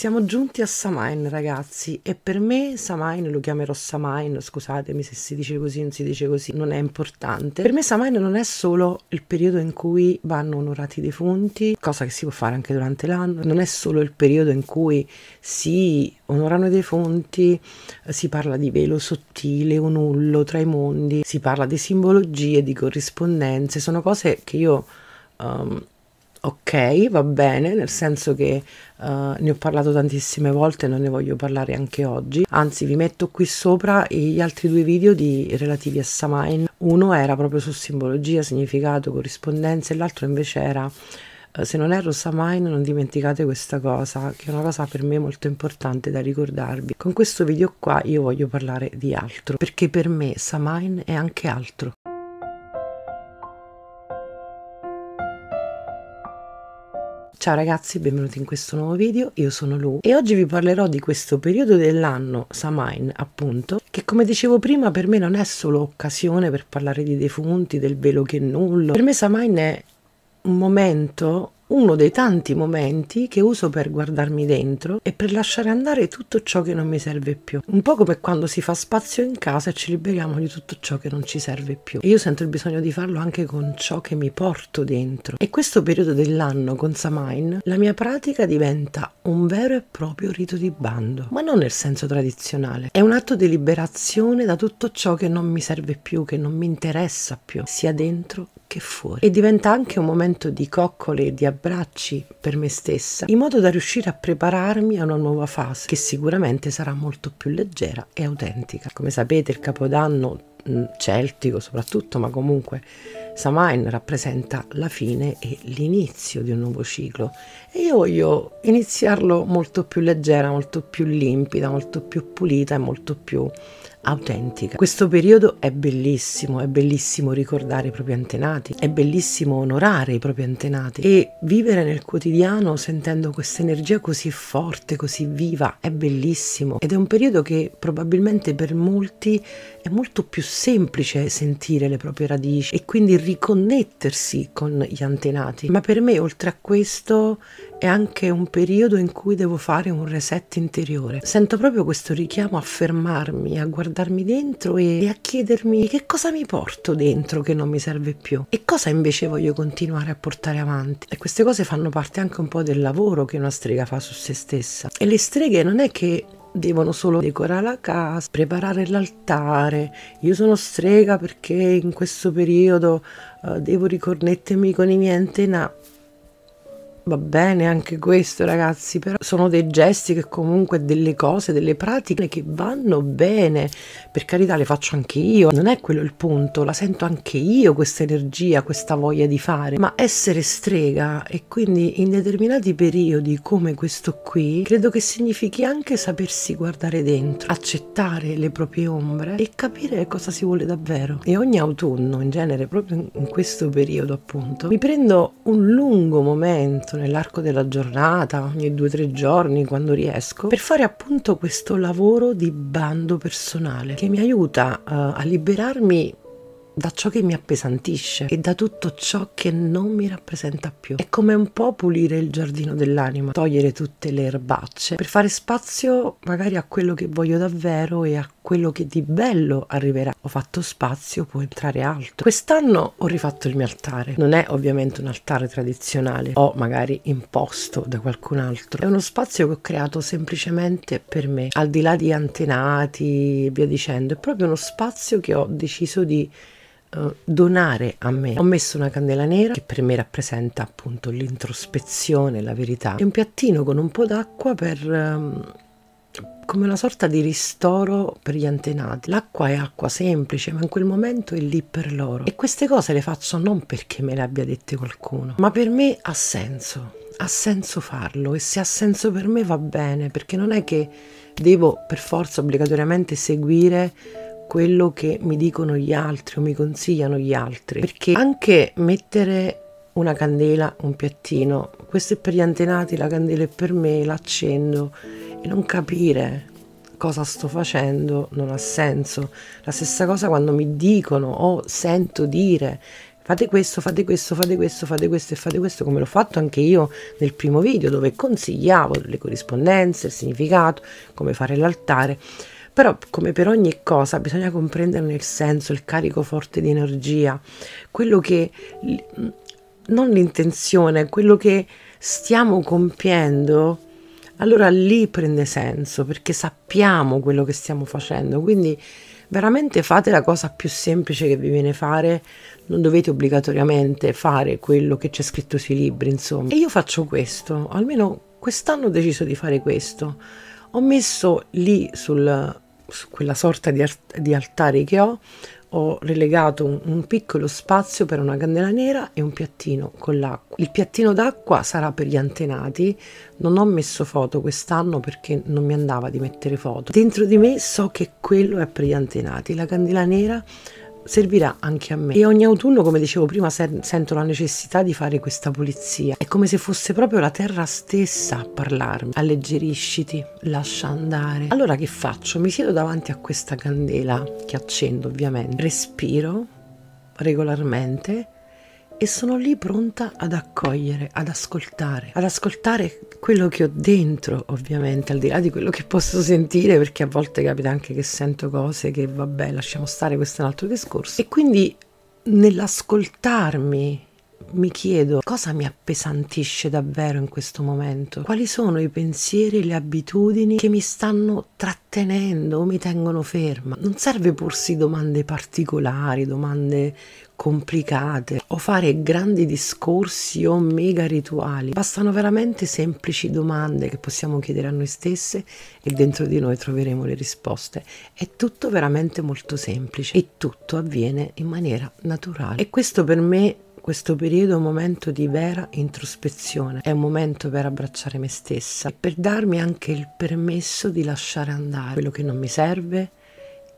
Siamo giunti a Samain, ragazzi, e per me Samain, lo chiamerò Samain, scusatemi se si dice così, o non si dice così, non è importante. Per me Samain non è solo il periodo in cui vanno onorati i defunti, cosa che si può fare anche durante l'anno, non è solo il periodo in cui si onorano i defunti, si parla di velo sottile o nullo tra i mondi, si parla di simbologie, di corrispondenze, sono cose che io... Um, ok, va bene, nel senso che uh, ne ho parlato tantissime volte e non ne voglio parlare anche oggi. Anzi, vi metto qui sopra gli altri due video di, relativi a Samain. Uno era proprio su simbologia, significato, corrispondenza e l'altro invece era eh, se non erro Samain non dimenticate questa cosa che è una cosa per me molto importante da ricordarvi con questo video qua io voglio parlare di altro perché per me Samain è anche altro Ciao ragazzi, benvenuti in questo nuovo video, io sono Lu e oggi vi parlerò di questo periodo dell'anno, Samain appunto, che come dicevo prima per me non è solo occasione per parlare di defunti, del velo che è nullo, per me Samain è un momento uno dei tanti momenti che uso per guardarmi dentro e per lasciare andare tutto ciò che non mi serve più. Un po' come quando si fa spazio in casa e ci liberiamo di tutto ciò che non ci serve più. E io sento il bisogno di farlo anche con ciò che mi porto dentro. E questo periodo dell'anno con Samain, la mia pratica diventa un vero e proprio rito di bando, ma non nel senso tradizionale. È un atto di liberazione da tutto ciò che non mi serve più, che non mi interessa più, sia dentro che fuori. E diventa anche un momento di coccole e di abbracci per me stessa, in modo da riuscire a prepararmi a una nuova fase, che sicuramente sarà molto più leggera e autentica. Come sapete il Capodanno mm, celtico soprattutto, ma comunque Samain rappresenta la fine e l'inizio di un nuovo ciclo e io voglio iniziarlo molto più leggera, molto più limpida, molto più pulita e molto più autentica. Questo periodo è bellissimo, è bellissimo ricordare i propri antenati, è bellissimo onorare i propri antenati e vivere nel quotidiano sentendo questa energia così forte, così viva, è bellissimo ed è un periodo che probabilmente per molti è molto più semplice sentire le proprie radici e quindi riconnettersi con gli antenati, ma per me oltre a questo è anche un periodo in cui devo fare un reset interiore. Sento proprio questo richiamo a fermarmi, a guardarmi dentro e, a chiedermi che cosa mi porto dentro che non mi serve più e cosa invece voglio continuare a portare avanti. E queste cose fanno parte anche un po' del lavoro che una strega fa su se stessa. E le streghe non è che devono solo decorare la casa, preparare l'altare. Io sono strega perché in questo periodo uh, devo ricornettermi con i miei antenati va bene anche questo ragazzi, però sono dei gesti che comunque delle cose, delle pratiche che vanno bene, per carità le faccio anche io, non è quello il punto, la sento anche io questa energia, questa voglia di fare, ma essere strega e quindi in determinati periodi come questo qui, credo che significhi anche sapersi guardare dentro, accettare le proprie ombre e capire cosa si vuole davvero. E ogni autunno in genere, proprio in questo periodo appunto, mi prendo un lungo momento nell'arco della giornata, ogni due o tre giorni, quando riesco, per fare appunto questo lavoro di bando personale che mi aiuta uh, a liberarmi da ciò che mi appesantisce e da tutto ciò che non mi rappresenta più. È come un po' pulire il giardino dell'anima, togliere tutte le erbacce per fare spazio magari a quello che voglio davvero e a quello che di bello arriverà. Ho fatto spazio, può entrare altro. Quest'anno ho rifatto il mio altare. Non è ovviamente un altare tradizionale o magari imposto da qualcun altro. È uno spazio che ho creato semplicemente per me, al di là di antenati e via dicendo. È proprio uno spazio che ho deciso di eh, donare a me. Ho messo una candela nera che per me rappresenta appunto l'introspezione, la verità, e un piattino con un po' d'acqua per... Ehm, come una sorta di ristoro per gli antenati. L'acqua è acqua semplice, ma in quel momento è lì per loro. E queste cose le faccio non perché me le abbia dette qualcuno, ma per me ha senso. Ha senso farlo e se ha senso per me va bene, perché non è che devo per forza obbligatoriamente seguire quello che mi dicono gli altri o mi consigliano gli altri, perché anche mettere una candela, un piattino, questo è per gli antenati, la candela è per me, l'accendo e non capire cosa sto facendo non ha senso. La stessa cosa quando mi dicono o oh, sento dire fate questo, fate questo, fate questo, fate questo e fate questo, come l'ho fatto anche io nel primo video dove consigliavo le corrispondenze, il significato, come fare l'altare. Però come per ogni cosa bisogna comprenderne il senso, il carico forte di energia, quello che non l'intenzione, quello che stiamo compiendo, allora lì prende senso perché sappiamo quello che stiamo facendo. Quindi veramente fate la cosa più semplice che vi viene fare, non dovete obbligatoriamente fare quello che c'è scritto sui libri, insomma. E io faccio questo, almeno quest'anno ho deciso di fare questo. Ho messo lì sul su quella sorta di, di altare che ho ho relegato un, un, piccolo spazio per una candela nera e un piattino con l'acqua. Il piattino d'acqua sarà per gli antenati, non ho messo foto quest'anno perché non mi andava di mettere foto. Dentro di me so che quello è per gli antenati, la candela nera servirà anche a me. E ogni autunno, come dicevo prima, sento la necessità di fare questa pulizia. È come se fosse proprio la terra stessa a parlarmi. Alleggerisciti, lascia andare. Allora che faccio? Mi siedo davanti a questa candela che accendo ovviamente, respiro regolarmente e sono lì pronta ad accogliere, ad ascoltare, ad ascoltare quello che ho dentro ovviamente, al di là di quello che posso sentire, perché a volte capita anche che sento cose che vabbè lasciamo stare, questo è un altro discorso. E quindi nell'ascoltarmi mi chiedo cosa mi appesantisce davvero in questo momento, quali sono i pensieri e le abitudini che mi stanno trattenendo o mi tengono ferma. Non serve porsi domande particolari, domande complicate o fare grandi discorsi o mega rituali. Bastano veramente semplici domande che possiamo chiedere a noi stesse e dentro di noi troveremo le risposte. È tutto veramente molto semplice e tutto avviene in maniera naturale. E questo per me questo periodo è un momento di vera introspezione, è un momento per abbracciare me stessa e per darmi anche il permesso di lasciare andare quello che non mi serve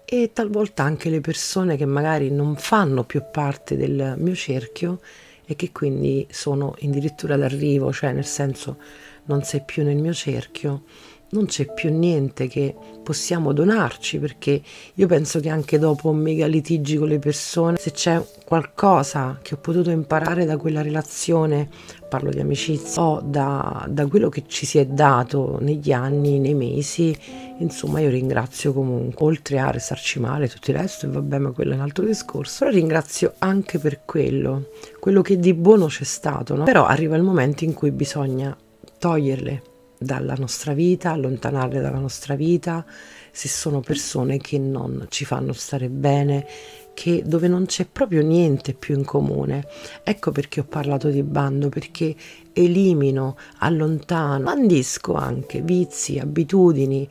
e talvolta anche le persone che magari non fanno più parte del mio cerchio e che quindi sono addirittura d'arrivo, cioè nel senso non sei più nel mio cerchio non c'è più niente che possiamo donarci perché io penso che anche dopo mega litigi con le persone, se c'è qualcosa che ho potuto imparare da quella relazione, parlo di amicizia, o da, da quello che ci si è dato negli anni, nei mesi, insomma io ringrazio comunque, oltre a restarci male e tutto il resto, e vabbè ma quello è un altro discorso, però ringrazio anche per quello, quello che di buono c'è stato, no? però arriva il momento in cui bisogna toglierle dalla nostra vita, allontanarle dalla nostra vita, se sono persone che non ci fanno stare bene, che, dove non c'è proprio niente più in comune. Ecco perché ho parlato di bando, perché elimino, allontano, bandisco anche vizi, abitudini.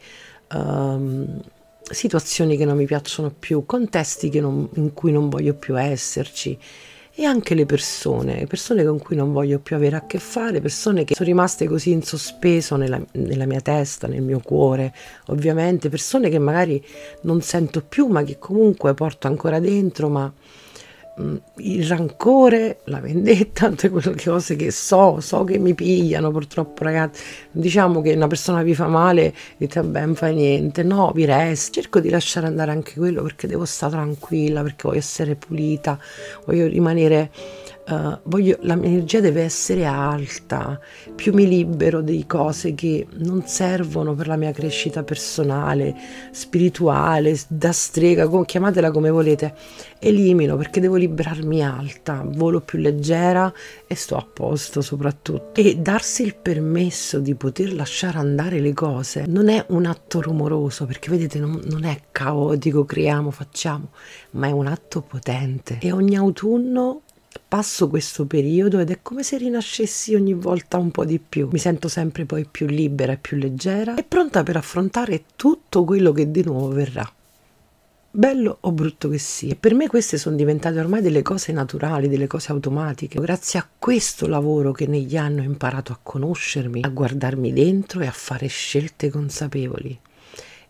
Um, situazioni che non mi piacciono più, contesti non, in cui non voglio più esserci, e anche le persone, persone con cui non voglio più avere a che fare, persone che sono rimaste così in sospeso nella, nella mia testa, nel mio cuore, ovviamente, persone che magari non sento più ma che comunque porto ancora dentro, ma il rancore, la vendetta, tutte quelle cose che so, so che mi pigliano purtroppo ragazzi, diciamo che una persona vi fa male, dite vabbè non fa niente, no vi resta, cerco di lasciare andare anche quello perché devo stare tranquilla, perché voglio essere pulita, voglio rimanere Uh, voglio, la mia energia deve essere alta, più mi libero di cose che non servono per la mia crescita personale, spirituale, da strega, com, chiamatela come volete, elimino perché devo liberarmi alta, volo più leggera e sto a posto soprattutto. E darsi il permesso di poter lasciare andare le cose non è un atto rumoroso, perché vedete non, non è caotico, creiamo, facciamo, ma è un atto potente. E ogni autunno passo questo periodo ed è come se rinascessi ogni volta un po' di più. Mi sento sempre poi più libera e più leggera e pronta per affrontare tutto quello che di nuovo verrà. Bello o brutto che sia, per me queste sono diventate ormai delle cose naturali, delle cose automatiche, grazie a questo lavoro che negli anni ho imparato a conoscermi, a guardarmi dentro e a fare scelte consapevoli.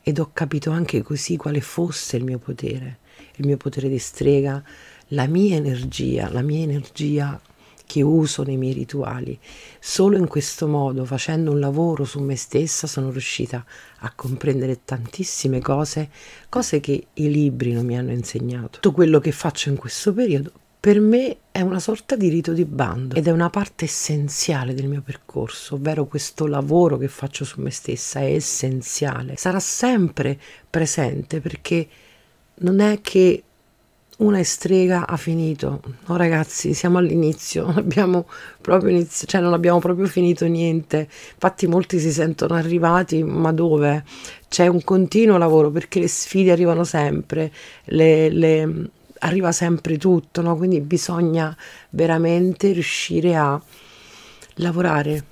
Ed ho capito anche così quale fosse il mio potere, il mio potere di strega, la mia energia, la mia energia che uso nei miei rituali. Solo in questo modo, facendo un lavoro su me stessa, sono riuscita a comprendere tantissime cose, cose che i libri non mi hanno insegnato. Tutto quello che faccio in questo periodo per me è una sorta di rito di bando ed è una parte essenziale del mio percorso, ovvero questo lavoro che faccio su me stessa è essenziale. Sarà sempre presente perché non è che una strega ha finito. No ragazzi, siamo all'inizio, non abbiamo proprio inizio, cioè non abbiamo proprio finito niente. Infatti molti si sentono arrivati, ma dove? C'è un continuo lavoro perché le sfide arrivano sempre, le, le, arriva sempre tutto, no? Quindi bisogna veramente riuscire a lavorare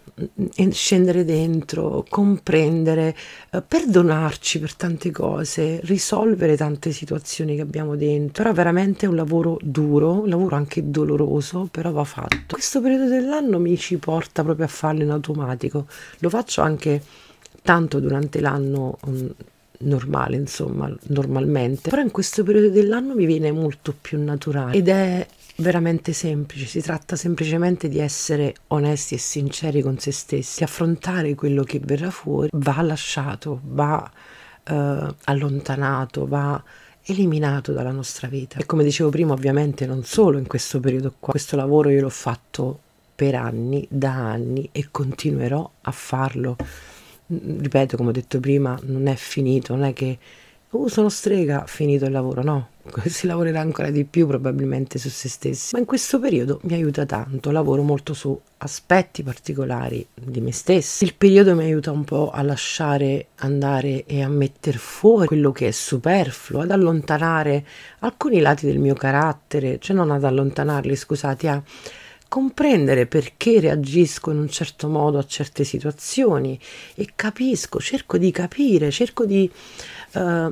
scendere dentro, comprendere, eh, perdonarci per tante cose, risolvere tante situazioni che abbiamo dentro. Però veramente è un lavoro duro, un lavoro anche doloroso, però va fatto. Questo periodo dell'anno mi ci porta proprio a farlo in automatico. Lo faccio anche tanto durante l'anno mm, normale, insomma, normalmente, però in questo periodo dell'anno mi viene molto più naturale ed è veramente semplice, si tratta semplicemente di essere onesti e sinceri con se stessi, affrontare quello che verrà fuori va lasciato, va eh, allontanato, va eliminato dalla nostra vita. E come dicevo prima, ovviamente non solo in questo periodo qua, questo lavoro io l'ho fatto per anni, da anni e continuerò a farlo. Ripeto, come ho detto prima, non è finito, non è che uh, sono strega, finito il lavoro, no? Si lavorerà ancora di più probabilmente su se stessi, ma in questo periodo mi aiuta tanto, lavoro molto su aspetti particolari di me stessi. Il periodo mi aiuta un po' a lasciare andare e a mettere fuori quello che è superfluo, ad allontanare alcuni lati del mio carattere, cioè non ad allontanarli, scusate, a comprendere perché reagisco in un certo modo a certe situazioni e capisco, cerco di capire, cerco di eh,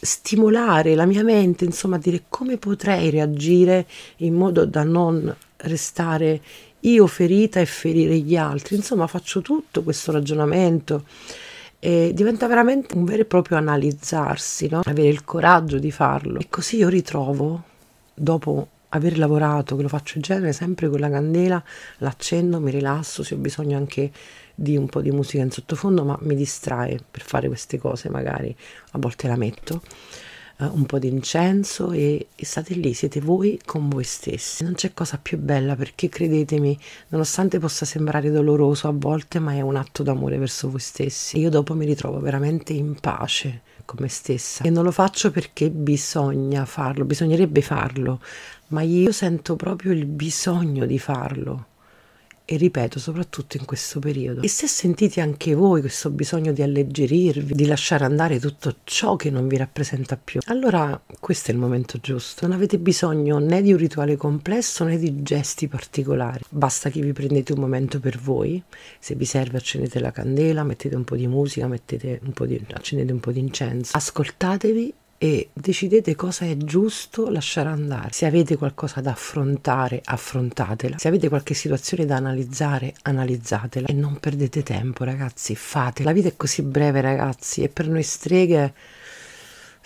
stimolare la mia mente, insomma, a dire come potrei reagire in modo da non restare io ferita e ferire gli altri. Insomma, faccio tutto questo ragionamento. E diventa veramente un vero e proprio analizzarsi, no? avere il coraggio di farlo. E così io ritrovo, dopo aver lavorato, che lo faccio in genere sempre con la candela, l'accendo, mi rilasso, se ho bisogno anche di un po' di musica in sottofondo, ma mi distrae per fare queste cose, magari a volte la metto, eh, un po' di incenso e, e state lì, siete voi con voi stessi. Non c'è cosa più bella perché credetemi, nonostante possa sembrare doloroso a volte, ma è un atto d'amore verso voi stessi. Io dopo mi ritrovo veramente in pace con me stessa e non lo faccio perché bisogna farlo, bisognerebbe farlo ma io sento proprio il bisogno di farlo e ripeto soprattutto in questo periodo. E se sentite anche voi questo bisogno di alleggerirvi, di lasciare andare tutto ciò che non vi rappresenta più, allora questo è il momento giusto. Non avete bisogno né di un rituale complesso né di gesti particolari. Basta che vi prendete un momento per voi, se vi serve accendete la candela, mettete un po' di musica, mettete un po' di, accendete un po' di incenso, ascoltatevi e decidete cosa è giusto lasciare andare. Se avete qualcosa da affrontare, affrontatela. Se avete qualche situazione da analizzare, analizzatela e non perdete tempo, ragazzi, fatela. La vita è così breve, ragazzi, e per noi streghe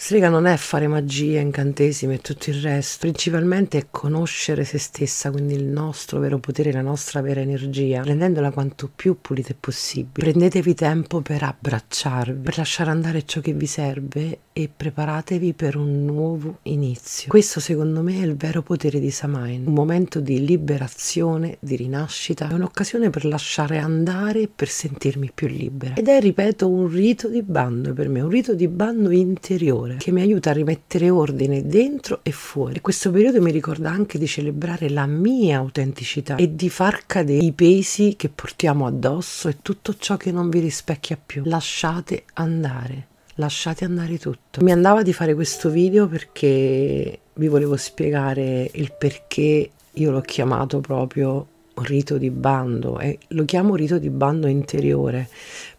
Strega non è fare magia, incantesimi e tutto il resto, principalmente è conoscere se stessa, quindi il nostro vero potere, la nostra vera energia, rendendola quanto più pulita è possibile. Prendetevi tempo per abbracciarvi, per lasciare andare ciò che vi serve e preparatevi per un nuovo inizio. Questo secondo me è il vero potere di Samain, un momento di liberazione, di rinascita, è un'occasione per lasciare andare e per sentirmi più libera. Ed è, ripeto, un rito di bando per me, un rito di bando interiore parole, che mi aiuta a rimettere ordine dentro e fuori. E questo periodo mi ricorda anche di celebrare la mia autenticità e di far cadere i pesi che portiamo addosso e tutto ciò che non vi rispecchia più. Lasciate andare lasciate andare tutto. Mi andava di fare questo video perché vi volevo spiegare il perché io l'ho chiamato proprio rito di bando e eh? lo chiamo rito di bando interiore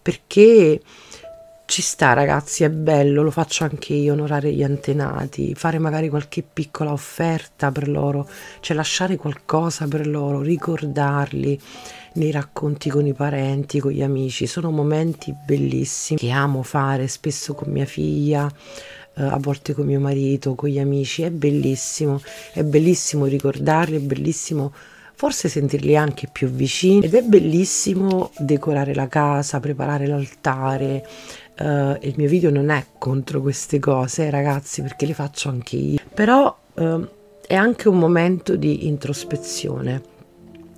perché ci sta ragazzi, è bello, lo faccio anche io, onorare gli antenati, fare magari qualche piccola offerta per loro, cioè lasciare qualcosa per loro, ricordarli nei racconti con i parenti, con gli amici, sono momenti bellissimi che amo fare spesso con mia figlia, eh, a volte con mio marito, con gli amici, è bellissimo, è bellissimo ricordarli, è bellissimo forse sentirli anche più vicini ed è bellissimo decorare la casa, preparare l'altare. Uh, il mio video non è contro queste cose, ragazzi, perché le faccio anche io. Però uh, è anche un momento di introspezione.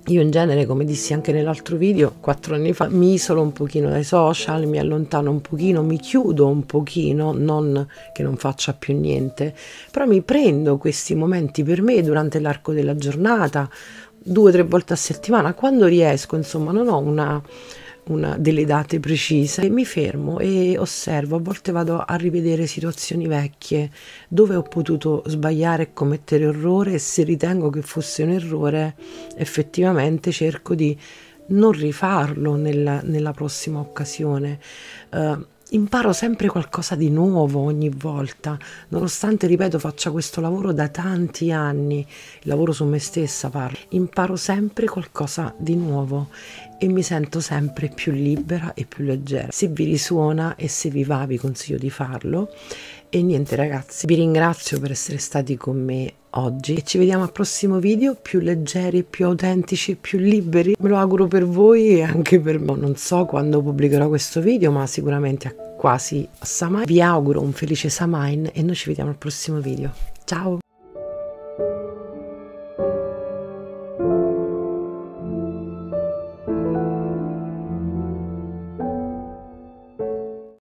Io in genere, come dissi anche nell'altro video, quattro anni fa, mi isolo un pochino dai social, mi allontano un pochino, mi chiudo un pochino, non che non faccia più niente, però mi prendo questi momenti per me durante l'arco della giornata, due o tre volte a settimana, quando riesco, insomma, non ho una, una, delle date precise, e mi fermo e osservo, a volte vado a rivedere situazioni vecchie dove ho potuto sbagliare e commettere errore e se ritengo che fosse un errore effettivamente cerco di non rifarlo nella, nella prossima occasione. Uh, imparo sempre qualcosa di nuovo ogni volta, nonostante, ripeto, faccia questo lavoro da tanti anni, lavoro su me stessa parlo, imparo sempre qualcosa di nuovo e mi sento sempre più libera e più leggera. Se vi risuona e se vi va vi consiglio di farlo e niente ragazzi, vi ringrazio per essere stati con me oggi e ci vediamo al prossimo video più leggeri, più autentici, più liberi. Me lo auguro per voi e anche per me. Non so quando pubblicherò questo video, ma sicuramente quasi a Samain. Vi auguro un felice Samain e noi ci vediamo al prossimo video. Ciao!